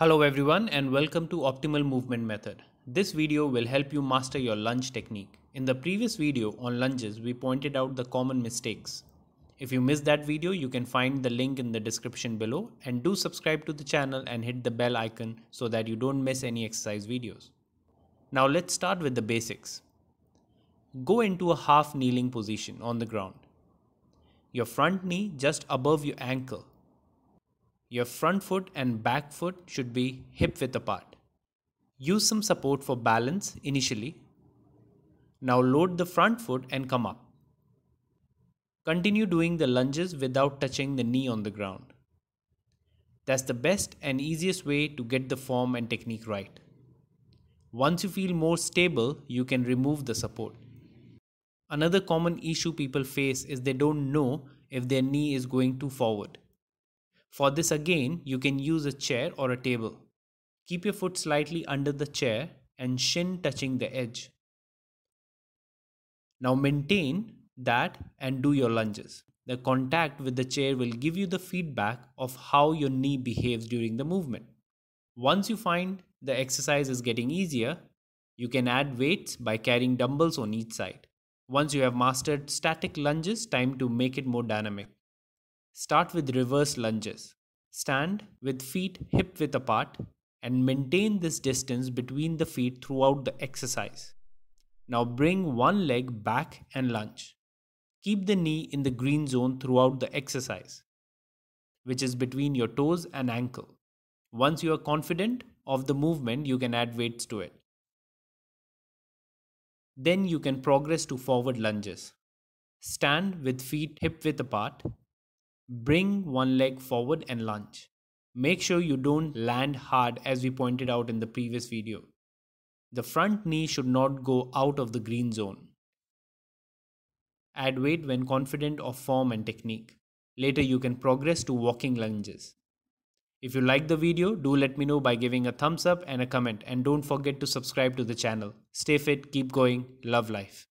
Hello everyone and welcome to Optimal Movement Method. This video will help you master your lunge technique. In the previous video on lunges, we pointed out the common mistakes. If you missed that video, you can find the link in the description below and do subscribe to the channel and hit the bell icon so that you don't miss any exercise videos. Now let's start with the basics. Go into a half kneeling position on the ground. Your front knee just above your ankle your front foot and back foot should be hip width apart. Use some support for balance initially. Now load the front foot and come up. Continue doing the lunges without touching the knee on the ground. That's the best and easiest way to get the form and technique right. Once you feel more stable, you can remove the support. Another common issue people face is they don't know if their knee is going too forward. For this again, you can use a chair or a table. Keep your foot slightly under the chair and shin touching the edge. Now maintain that and do your lunges. The contact with the chair will give you the feedback of how your knee behaves during the movement. Once you find the exercise is getting easier, you can add weights by carrying dumbbells on each side. Once you have mastered static lunges, time to make it more dynamic. Start with reverse lunges. Stand with feet hip width apart and maintain this distance between the feet throughout the exercise. Now bring one leg back and lunge. Keep the knee in the green zone throughout the exercise, which is between your toes and ankle. Once you are confident of the movement, you can add weights to it. Then you can progress to forward lunges. Stand with feet hip width apart Bring one leg forward and lunge. Make sure you don't land hard as we pointed out in the previous video. The front knee should not go out of the green zone. Add weight when confident of form and technique. Later you can progress to walking lunges. If you like the video, do let me know by giving a thumbs up and a comment and don't forget to subscribe to the channel. Stay fit, keep going, love life.